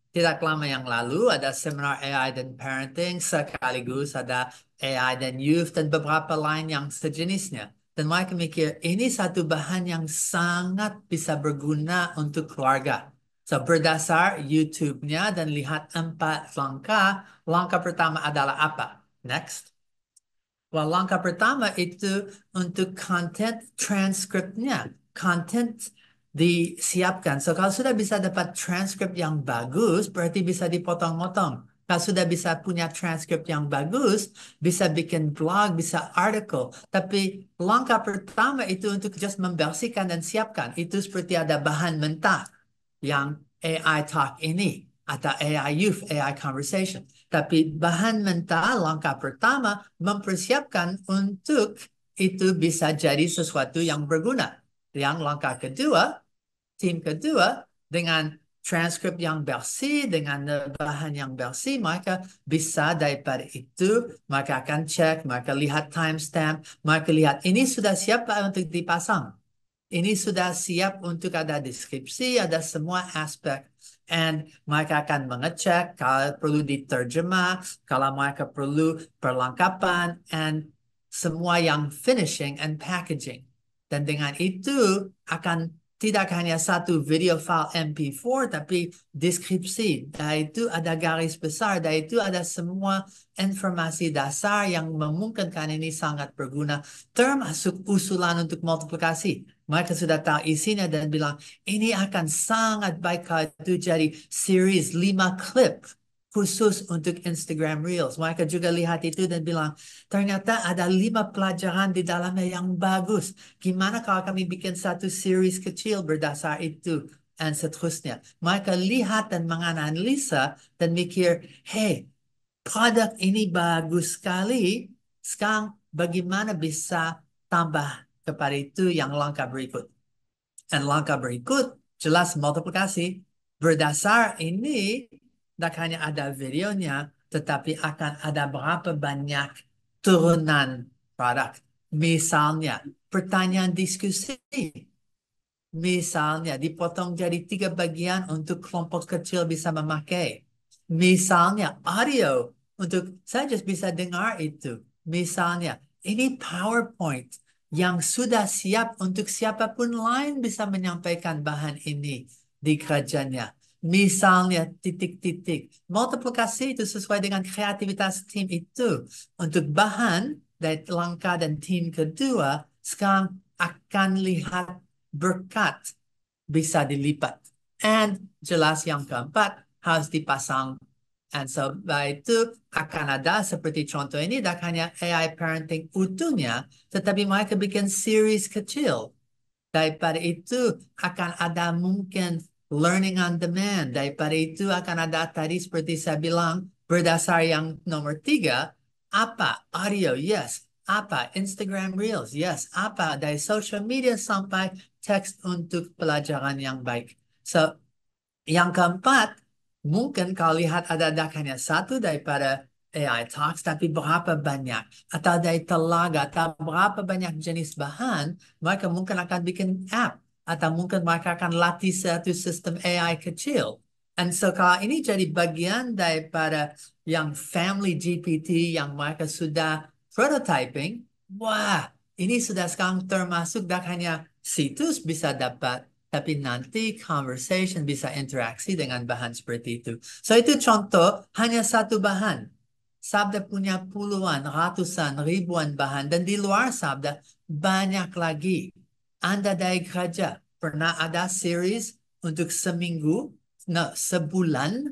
Speaker 4: Tidak lama yang lalu ada seminar AI dan parenting sekaligus ada AI dan youth dan beberapa lain yang sejenisnya. Dan mereka mikir ini satu bahan yang sangat bisa berguna untuk keluarga. So, berdasar YouTube-nya dan lihat empat langkah, langkah pertama adalah apa? Next. Well, langkah pertama itu untuk content transcriptnya. Content disiapkan. So kalau sudah bisa dapat transkrip yang bagus, berarti bisa dipotong-potong. Kalau sudah bisa punya transkrip yang bagus, bisa bikin blog, bisa artikel. Tapi langkah pertama itu untuk just membersihkan dan siapkan. Itu seperti ada bahan mentah yang AI Talk ini atau AI Youth, AI Conversation. Tapi bahan mentah langkah pertama mempersiapkan untuk itu bisa jadi sesuatu yang berguna. Yang langkah kedua, tim kedua dengan transkrip yang bersih, dengan bahan yang bersih, mereka bisa daripada itu, mereka akan cek, mereka lihat timestamp, mereka lihat ini sudah siap untuk dipasang. Ini sudah siap untuk ada deskripsi, ada semua aspek And mereka akan mengecek kalau perlu diterjemah, kalau mereka perlu perlengkapan, and semua yang finishing and packaging. Dan dengan itu akan tidak hanya satu video file MP4, tapi deskripsi. Dan itu ada garis besar, dan itu ada semua informasi dasar yang memungkinkan ini sangat berguna, termasuk usulan untuk multiplikasi. Mereka sudah tahu isinya dan bilang, ini akan sangat baik kalau itu jadi series lima klip khusus untuk Instagram Reels. Mereka juga lihat itu dan bilang, ternyata ada lima pelajaran di dalamnya yang bagus. Gimana kalau kami bikin satu series kecil berdasar itu? Dan seterusnya. Mereka lihat dan menganalisa dan mikir, hey, produk ini bagus sekali. Sekarang bagaimana bisa tambah kepada itu yang langkah berikut. Dan langkah berikut jelas multiplikasi. Berdasar ini tidak hanya ada videonya, tetapi akan ada berapa banyak turunan produk. Misalnya pertanyaan diskusi. Misalnya dipotong jadi tiga bagian untuk kelompok kecil bisa memakai. Misalnya audio untuk saya just bisa dengar itu. Misalnya ini PowerPoint yang sudah siap untuk siapapun lain bisa menyampaikan bahan ini di kerajaannya. Misalnya titik-titik. Multiplikasi itu sesuai dengan kreativitas tim itu. Untuk bahan dari langkah dan tim kedua, sekarang akan lihat berkat bisa dilipat. And jelas yang keempat, harus dipasang And so itu akan ada seperti contoh ini tidak hanya AI parenting utuhnya, tetapi mereka bikin series kecil. Daripada itu akan ada mungkin learning on demand. Daripada itu akan ada tadi seperti saya bilang berdasar yang nomor tiga, apa audio, yes. Apa Instagram Reels, yes. Apa dari social media sampai teks untuk pelajaran yang baik. So yang keempat mungkin kau lihat ada-ada hanya satu daripada AI Talks, tapi berapa banyak? Atau dari telaga, atau berapa banyak jenis bahan, mereka mungkin akan bikin app. Atau mungkin mereka akan latih satu sistem AI kecil. And so kalau ini jadi bagian daripada yang family GPT yang mereka sudah prototyping, wah, ini sudah sekarang termasuk dah hanya situs bisa dapat tapi nanti conversation bisa interaksi dengan bahan seperti itu. So itu contoh hanya satu bahan. Sabda punya puluhan, ratusan, ribuan bahan. Dan di luar sabda banyak lagi. Anda dari kerja pernah ada series untuk seminggu, no, sebulan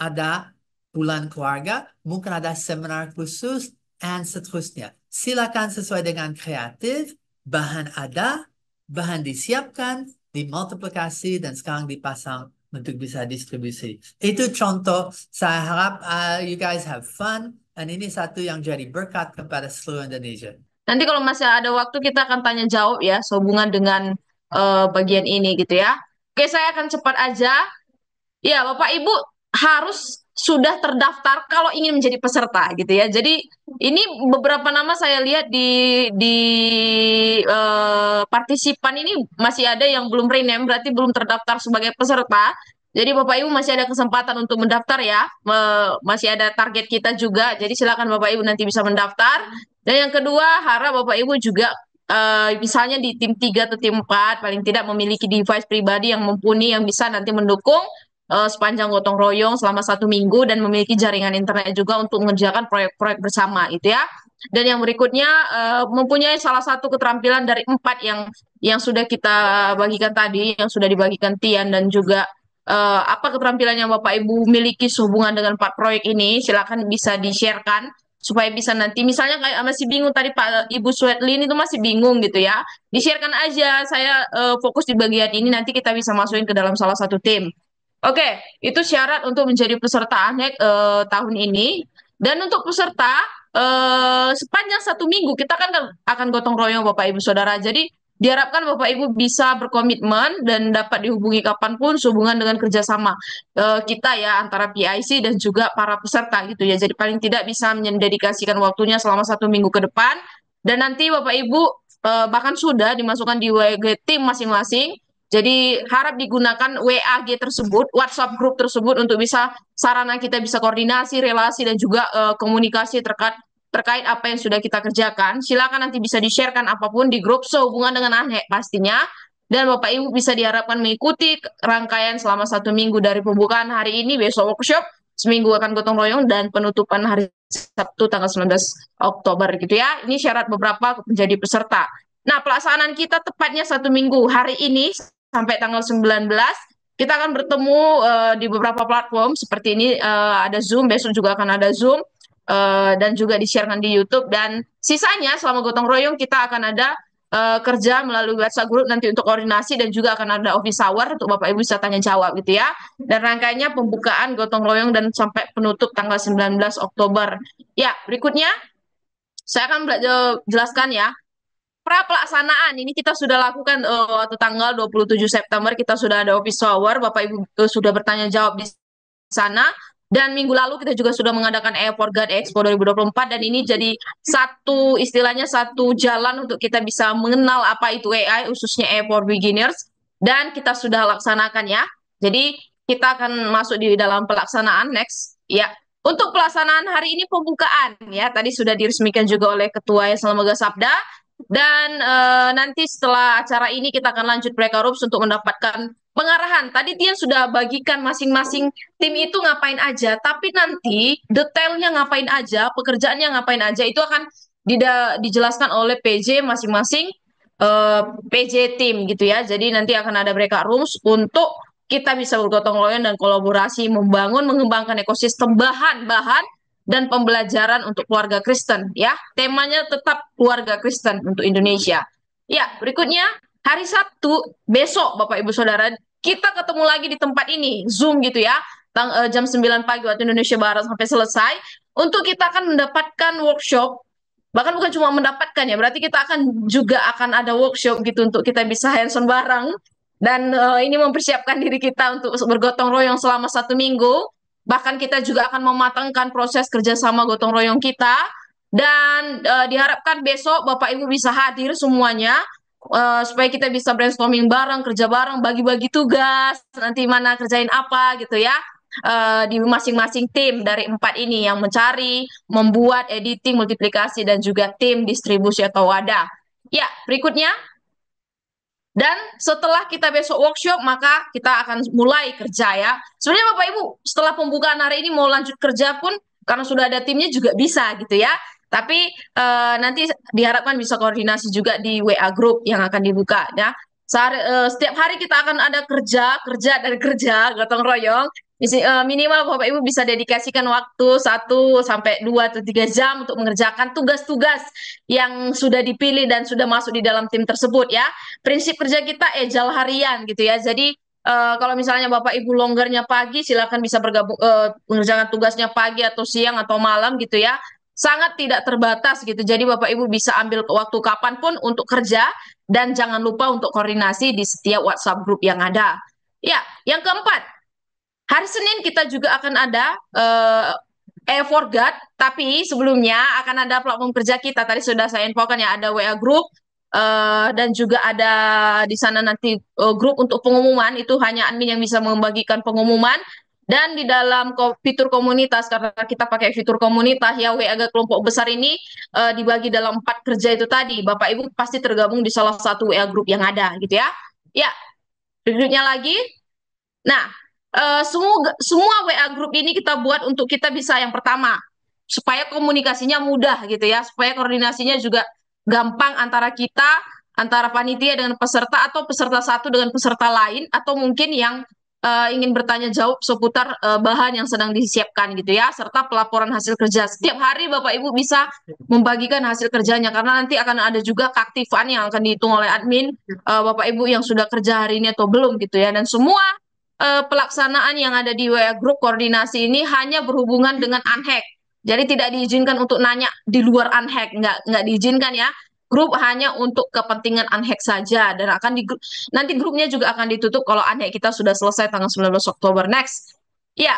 Speaker 4: ada bulan keluarga, mungkin ada seminar khusus, dan seterusnya. Silakan sesuai dengan kreatif, bahan ada, bahan disiapkan, dimultiplikasi dan sekarang dipasang untuk bisa distribusi. Itu contoh. Saya harap uh, you guys have fun dan ini satu yang jadi berkat kepada seluruh Indonesia.
Speaker 1: Nanti kalau masih ada waktu kita akan tanya jawab ya sehubungan dengan uh, bagian ini gitu ya. Oke, saya akan cepat aja. Ya, Bapak Ibu harus sudah terdaftar kalau ingin menjadi peserta gitu ya. Jadi ini beberapa nama saya lihat di di uh, partisipan ini masih ada yang belum rename berarti belum terdaftar sebagai peserta. Jadi Bapak Ibu masih ada kesempatan untuk mendaftar ya. Uh, masih ada target kita juga. Jadi silakan Bapak Ibu nanti bisa mendaftar. Dan yang kedua, harap Bapak Ibu juga Uh, misalnya di tim 3 atau tim 4 paling tidak memiliki device pribadi yang mumpuni yang bisa nanti mendukung uh, sepanjang gotong royong selama satu minggu dan memiliki jaringan internet juga untuk mengerjakan proyek-proyek bersama gitu ya. Dan yang berikutnya uh, mempunyai salah satu keterampilan dari empat yang yang sudah kita bagikan tadi, yang sudah dibagikan Tian dan juga uh, apa keterampilan yang Bapak Ibu miliki sehubungan dengan empat proyek ini, silakan bisa di-sharekan supaya bisa nanti misalnya kayak masih bingung tadi Pak Ibu Swetlin itu masih bingung gitu ya. Di-sharekan aja saya uh, fokus di bagian ini nanti kita bisa masukin ke dalam salah satu tim Oke, itu syarat untuk menjadi peserta ANEK eh, tahun ini. Dan untuk peserta eh, sepanjang satu minggu kita kan akan gotong royong Bapak Ibu Saudara. Jadi diharapkan Bapak Ibu bisa berkomitmen dan dapat dihubungi kapanpun sehubungan dengan kerjasama eh, kita ya antara PIC dan juga para peserta gitu ya. Jadi paling tidak bisa mendedikasikan waktunya selama satu minggu ke depan dan nanti Bapak Ibu eh, bahkan sudah dimasukkan di WG tim masing-masing jadi harap digunakan WAG tersebut, WhatsApp grup tersebut untuk bisa sarana kita bisa koordinasi, relasi dan juga uh, komunikasi terkait terkait apa yang sudah kita kerjakan. Silakan nanti bisa di-sharekan apapun di grup sehubungan dengan AHE pastinya. Dan Bapak Ibu bisa diharapkan mengikuti rangkaian selama satu minggu dari pembukaan hari ini, besok workshop, seminggu akan gotong royong, dan penutupan hari Sabtu tanggal 19 Oktober gitu ya. Ini syarat beberapa menjadi peserta. Nah, pelaksanaan kita tepatnya satu minggu hari ini sampai tanggal 19 kita akan bertemu uh, di beberapa platform seperti ini uh, ada Zoom besok juga akan ada Zoom uh, dan juga disiarkan di YouTube dan sisanya selama gotong royong kita akan ada uh, kerja melalui WhatsApp grup nanti untuk koordinasi dan juga akan ada office hour untuk Bapak Ibu bisa tanya jawab gitu ya. Dan rangkaiannya pembukaan gotong royong dan sampai penutup tanggal 19 Oktober. Ya, berikutnya saya akan jelaskan ya pra pelaksanaan ini kita sudah lakukan uh, waktu tanggal 27 September kita sudah ada office hour Bapak Ibu uh, sudah bertanya jawab di sana dan minggu lalu kita juga sudah mengadakan Air for Expo 2024 dan ini jadi satu istilahnya satu jalan untuk kita bisa mengenal apa itu AI khususnya Air Beginners dan kita sudah laksanakan ya. Jadi kita akan masuk di dalam pelaksanaan next ya. Untuk pelaksanaan hari ini pembukaan ya tadi sudah diresmikan juga oleh Ketua Yayasan Lembaga Sabda dan uh, nanti setelah acara ini kita akan lanjut break rooms untuk mendapatkan pengarahan. Tadi Tian sudah bagikan masing-masing tim itu ngapain aja, tapi nanti detailnya ngapain aja, pekerjaannya ngapain aja itu akan dijelaskan oleh PJ masing-masing uh, eh, PJ tim gitu ya. Jadi nanti akan ada break Rooms untuk kita bisa bergotong royong dan kolaborasi membangun mengembangkan ekosistem bahan-bahan dan pembelajaran untuk keluarga Kristen ya. Temanya tetap keluarga Kristen untuk Indonesia. Ya, berikutnya hari Sabtu besok Bapak Ibu Saudara kita ketemu lagi di tempat ini Zoom gitu ya. Tang, uh, jam 9 pagi waktu Indonesia Barat sampai selesai untuk kita akan mendapatkan workshop bahkan bukan cuma mendapatkan ya berarti kita akan juga akan ada workshop gitu untuk kita bisa hands-on bareng dan uh, ini mempersiapkan diri kita untuk bergotong royong selama satu minggu Bahkan kita juga akan mematangkan proses kerjasama gotong royong kita dan uh, diharapkan besok Bapak Ibu bisa hadir semuanya uh, supaya kita bisa brainstorming bareng, kerja bareng, bagi-bagi tugas, nanti mana kerjain apa gitu ya. Uh, di masing-masing tim dari empat ini yang mencari, membuat, editing, multiplikasi dan juga tim distribusi atau wadah. Ya, berikutnya dan setelah kita besok workshop, maka kita akan mulai kerja ya. Sebenarnya Bapak Ibu, setelah pembukaan hari ini mau lanjut kerja pun, karena sudah ada timnya juga bisa gitu ya. Tapi e, nanti diharapkan bisa koordinasi juga di WA group yang akan dibuka ya. Sehari, e, setiap hari kita akan ada kerja, kerja dan kerja, gotong royong. Eh, minimal Bapak Ibu bisa dedikasikan waktu satu sampai dua atau tiga jam untuk mengerjakan tugas-tugas yang sudah dipilih dan sudah masuk di dalam tim tersebut ya. Prinsip kerja kita ejal eh, harian gitu ya. Jadi Uh, kalau misalnya Bapak Ibu longgarnya pagi, silakan bisa bergabung uh, mengerjakan tugasnya pagi atau siang atau malam gitu ya sangat tidak terbatas gitu. Jadi Bapak Ibu bisa ambil waktu kapan pun untuk kerja dan jangan lupa untuk koordinasi di setiap WhatsApp grup yang ada. Ya, yang keempat, Hari Senin kita juga akan ada uh, eh for tapi sebelumnya akan ada platform kerja kita. Tadi sudah saya infokan ya ada WA group uh, dan juga ada di sana nanti uh, grup untuk pengumuman itu hanya admin yang bisa membagikan pengumuman dan di dalam fitur komunitas karena kita pakai fitur komunitas ya WA kelompok besar ini uh, dibagi dalam empat kerja itu tadi. Bapak Ibu pasti tergabung di salah satu WA group yang ada gitu ya. Ya. Berikutnya lagi. Nah, Eh, semua semua WA grup ini kita buat untuk kita bisa yang pertama supaya komunikasinya mudah gitu ya, supaya koordinasinya juga gampang antara kita, antara panitia dengan peserta atau peserta satu dengan peserta lain atau mungkin yang uh, ingin bertanya jawab seputar uh, bahan yang sedang disiapkan gitu ya, serta pelaporan hasil kerja. Setiap hari Bapak Ibu bisa membagikan hasil kerjanya karena nanti akan ada juga keaktifan yang akan dihitung oleh admin uh, Bapak Ibu yang sudah kerja hari ini atau belum gitu ya dan semua eh, pelaksanaan yang ada di WA Group koordinasi ini hanya berhubungan dengan unhack. Jadi tidak diizinkan untuk nanya di luar unhack, nggak nggak diizinkan ya. Grup hanya untuk kepentingan unhack saja dan akan di grup, nanti grupnya juga akan ditutup kalau unhack kita sudah selesai tanggal 19 Oktober next. Ya.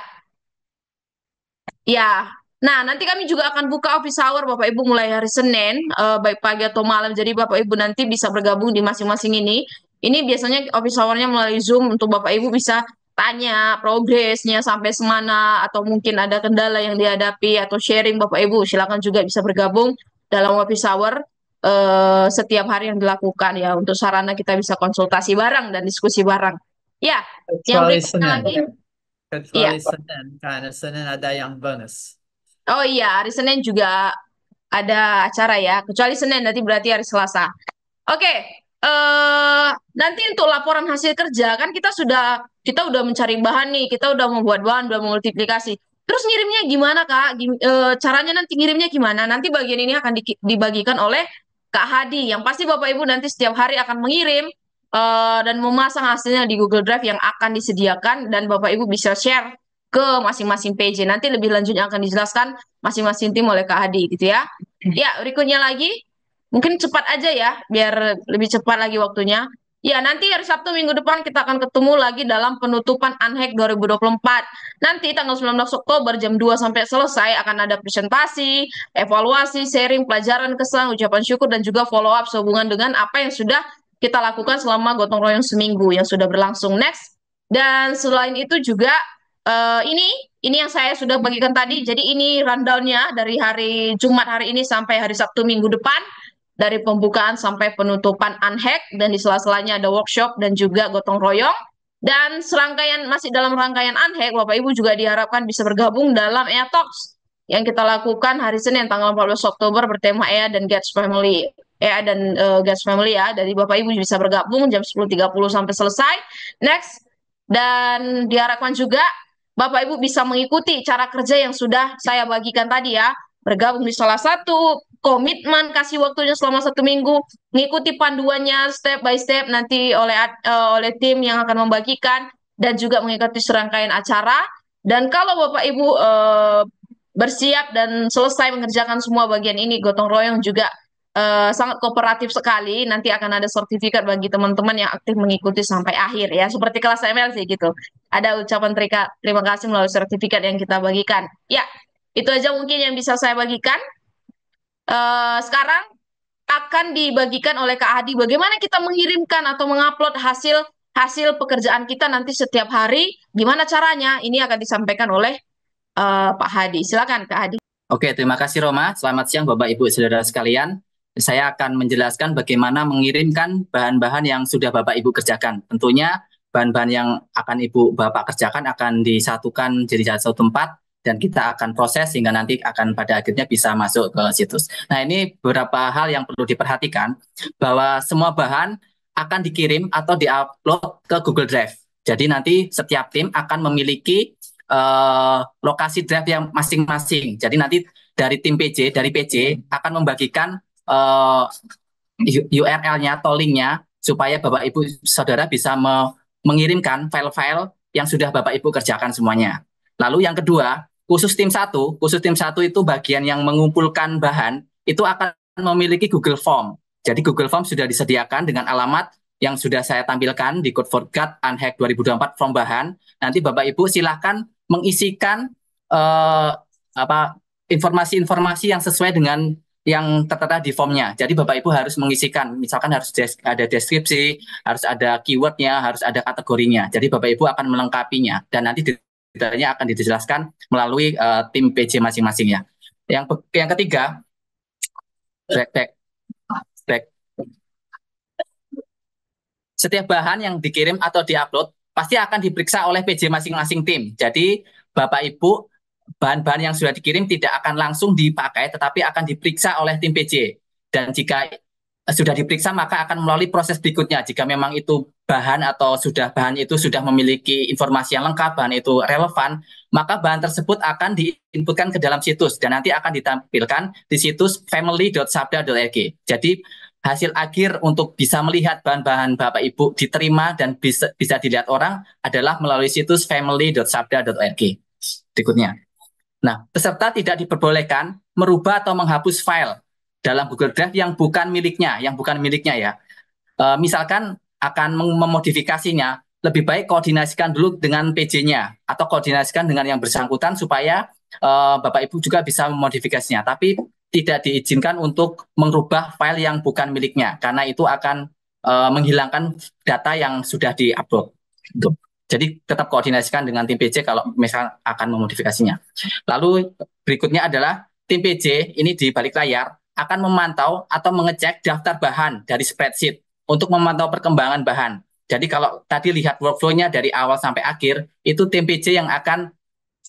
Speaker 1: Ya, Nah, nanti kami juga akan buka office hour Bapak Ibu mulai hari Senin, uh, baik pagi atau malam. Jadi Bapak Ibu nanti bisa bergabung di masing-masing ini. Ini biasanya office hour-nya melalui Zoom untuk Bapak Ibu bisa tanya progresnya sampai semana atau mungkin ada kendala yang dihadapi atau sharing Bapak Ibu silakan juga bisa bergabung dalam office hour eh, setiap hari yang dilakukan ya untuk sarana kita bisa konsultasi bareng dan diskusi bareng. Ya, Kecuali yang berikutnya lagi.
Speaker 4: Kecuali ya. Senin, karena Senin ada yang bonus.
Speaker 1: Oh iya, hari Senin juga ada acara ya. Kecuali Senin nanti berarti hari Selasa. Oke, okay. Eh, nanti untuk laporan hasil kerja kan kita sudah kita udah mencari bahan nih, kita udah membuat bahan, udah multiplikasi. Terus ngirimnya gimana kak? Gim, e, caranya nanti ngirimnya gimana? Nanti bagian ini akan di, dibagikan oleh Kak Hadi, yang pasti bapak ibu nanti setiap hari akan mengirim e, dan memasang hasilnya di Google Drive yang akan disediakan dan bapak ibu bisa share ke masing-masing PJ. Nanti lebih lanjutnya akan dijelaskan masing-masing tim oleh Kak Hadi gitu ya. Ya berikutnya lagi Mungkin cepat aja ya, biar lebih cepat lagi waktunya. Ya, nanti hari Sabtu minggu depan kita akan ketemu lagi dalam penutupan Unhack 2024. Nanti tanggal 19 Oktober jam 2 sampai selesai akan ada presentasi, evaluasi, sharing, pelajaran, kesan, ucapan syukur, dan juga follow up sehubungan dengan apa yang sudah kita lakukan selama gotong royong seminggu yang sudah berlangsung. Next. Dan selain itu juga uh, ini ini yang saya sudah bagikan tadi. Jadi ini rundownnya dari hari Jumat hari ini sampai hari Sabtu minggu depan dari pembukaan sampai penutupan unhack dan di sela-selanya ada workshop dan juga gotong royong dan serangkaian masih dalam rangkaian unhack Bapak Ibu juga diharapkan bisa bergabung dalam EA Talks yang kita lakukan hari Senin tanggal 14 Oktober bertema EA dan Gets Family EA dan uh, eh, Gets Family ya dari Bapak Ibu bisa bergabung jam 10.30 sampai selesai next dan diharapkan juga Bapak Ibu bisa mengikuti cara kerja yang sudah saya bagikan tadi ya bergabung di salah satu komitmen kasih waktunya selama satu minggu ngikuti panduannya step by step nanti oleh uh, oleh tim yang akan membagikan dan juga mengikuti serangkaian acara dan kalau bapak ibu uh, bersiap dan selesai mengerjakan semua bagian ini gotong royong juga uh, sangat kooperatif sekali nanti akan ada sertifikat bagi teman-teman yang aktif mengikuti sampai akhir ya seperti kelas MLC gitu ada ucapan terima kasih melalui sertifikat yang kita bagikan ya itu aja mungkin yang bisa saya bagikan Eh, sekarang akan dibagikan oleh Kak Hadi. Bagaimana kita mengirimkan atau mengupload hasil hasil pekerjaan kita nanti setiap hari? Gimana caranya? Ini akan disampaikan oleh uh, Pak Hadi. Silakan Kak Hadi.
Speaker 5: Oke, terima kasih Roma. Selamat siang Bapak Ibu Saudara sekalian. Saya akan menjelaskan bagaimana mengirimkan bahan-bahan yang sudah Bapak Ibu kerjakan. Tentunya bahan-bahan yang akan Ibu Bapak kerjakan akan disatukan jadi satu tempat dan kita akan proses sehingga nanti akan pada akhirnya bisa masuk ke situs. Nah, ini beberapa hal yang perlu diperhatikan bahwa semua bahan akan dikirim atau diupload ke Google Drive. Jadi nanti setiap tim akan memiliki uh, lokasi drive yang masing-masing. Jadi nanti dari tim PJ, dari PC akan membagikan uh, eh, URL-nya atau link-nya supaya Bapak Ibu Saudara bisa me mengirimkan file-file yang sudah Bapak Ibu kerjakan semuanya. Lalu yang kedua, khusus tim satu, khusus tim satu itu bagian yang mengumpulkan bahan itu akan memiliki Google Form. Jadi Google Form sudah disediakan dengan alamat yang sudah saya tampilkan di Code for God Unhack 2024 form bahan. Nanti Bapak Ibu silahkan mengisikan uh, apa informasi-informasi yang sesuai dengan yang tertera di formnya. Jadi Bapak Ibu harus mengisikan, misalkan harus des ada deskripsi, harus ada keywordnya, harus ada kategorinya. Jadi Bapak Ibu akan melengkapinya dan nanti di detailnya akan dijelaskan melalui uh, tim PC masing-masing ya. Yang yang ketiga, back, back, back. setiap bahan yang dikirim atau diupload pasti akan diperiksa oleh PJ masing-masing tim. Jadi Bapak Ibu bahan-bahan yang sudah dikirim tidak akan langsung dipakai tetapi akan diperiksa oleh tim PJ. Dan jika sudah diperiksa maka akan melalui proses berikutnya jika memang itu bahan atau sudah bahan itu sudah memiliki informasi yang lengkap bahan itu relevan maka bahan tersebut akan diinputkan ke dalam situs dan nanti akan ditampilkan di situs family.sabda.org jadi hasil akhir untuk bisa melihat bahan-bahan Bapak Ibu diterima dan bisa bisa dilihat orang adalah melalui situs family.sabda.org berikutnya nah peserta tidak diperbolehkan merubah atau menghapus file dalam Google Drive yang bukan miliknya, yang bukan miliknya ya. E, misalkan akan memodifikasinya, lebih baik koordinasikan dulu dengan PJ-nya atau koordinasikan dengan yang bersangkutan supaya e, Bapak Ibu juga bisa memodifikasinya. Tapi tidak diizinkan untuk mengubah file yang bukan miliknya karena itu akan e, menghilangkan data yang sudah diupload. Gitu. Jadi tetap koordinasikan dengan tim PJ kalau misal akan memodifikasinya. Lalu berikutnya adalah tim PJ ini di balik layar akan memantau atau mengecek daftar bahan dari spreadsheet untuk memantau perkembangan bahan. Jadi kalau tadi lihat workflow-nya dari awal sampai akhir, itu tim PC yang akan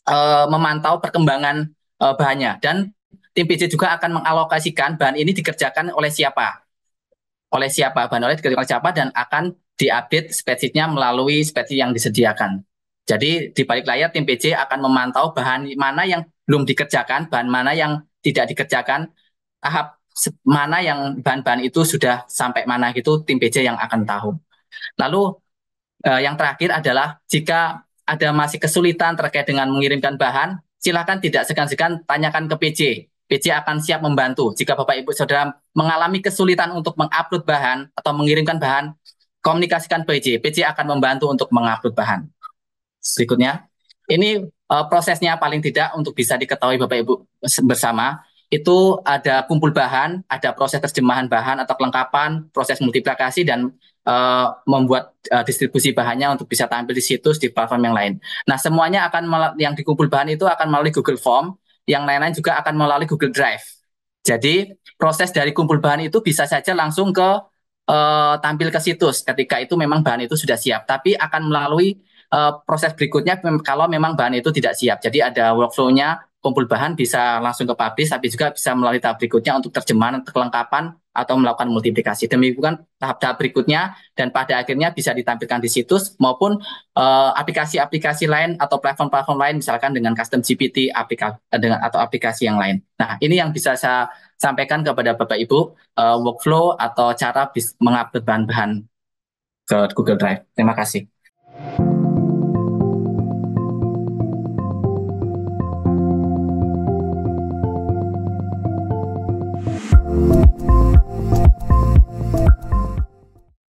Speaker 5: e, memantau perkembangan e, bahannya. Dan tim PC juga akan mengalokasikan bahan ini dikerjakan oleh siapa. Oleh siapa, bahan oleh dikerjakan oleh siapa, dan akan diupdate spreadsheet-nya melalui spreadsheet yang disediakan. Jadi di balik layar tim PC akan memantau bahan mana yang belum dikerjakan, bahan mana yang tidak dikerjakan, tahap mana yang bahan-bahan itu sudah sampai mana gitu tim PJ yang akan tahu. Lalu eh, yang terakhir adalah jika ada masih kesulitan terkait dengan mengirimkan bahan, silahkan tidak segan-segan tanyakan ke PJ. PJ akan siap membantu. Jika Bapak Ibu Saudara mengalami kesulitan untuk mengupload bahan atau mengirimkan bahan, komunikasikan PJ. PJ akan membantu untuk mengupload bahan. Berikutnya, ini uh, prosesnya paling tidak untuk bisa diketahui Bapak Ibu bersama itu ada kumpul bahan, ada proses terjemahan bahan atau kelengkapan, proses multiplikasi dan uh, membuat uh, distribusi bahannya untuk bisa tampil di situs di platform yang lain. Nah, semuanya akan yang dikumpul bahan itu akan melalui Google Form, yang lain-lain juga akan melalui Google Drive. Jadi, proses dari kumpul bahan itu bisa saja langsung ke uh, tampil ke situs ketika itu memang bahan itu sudah siap, tapi akan melalui uh, proses berikutnya kalau memang bahan itu tidak siap. Jadi ada workflow-nya kumpul bahan bisa langsung ke publish, tapi juga bisa melalui tahap berikutnya untuk terjemahan, kelengkapan, atau melakukan multiplikasi. Demikian tahap-tahap berikutnya dan pada akhirnya bisa ditampilkan di situs maupun eh, aplikasi-aplikasi uh, lain atau platform-platform lain misalkan dengan custom GPT aplikasi eh, dengan atau aplikasi yang lain. Nah, ini yang bisa saya sampaikan kepada Bapak Ibu uh, workflow atau cara mengupload bahan-bahan ke Google Drive. Terima kasih. Thank you.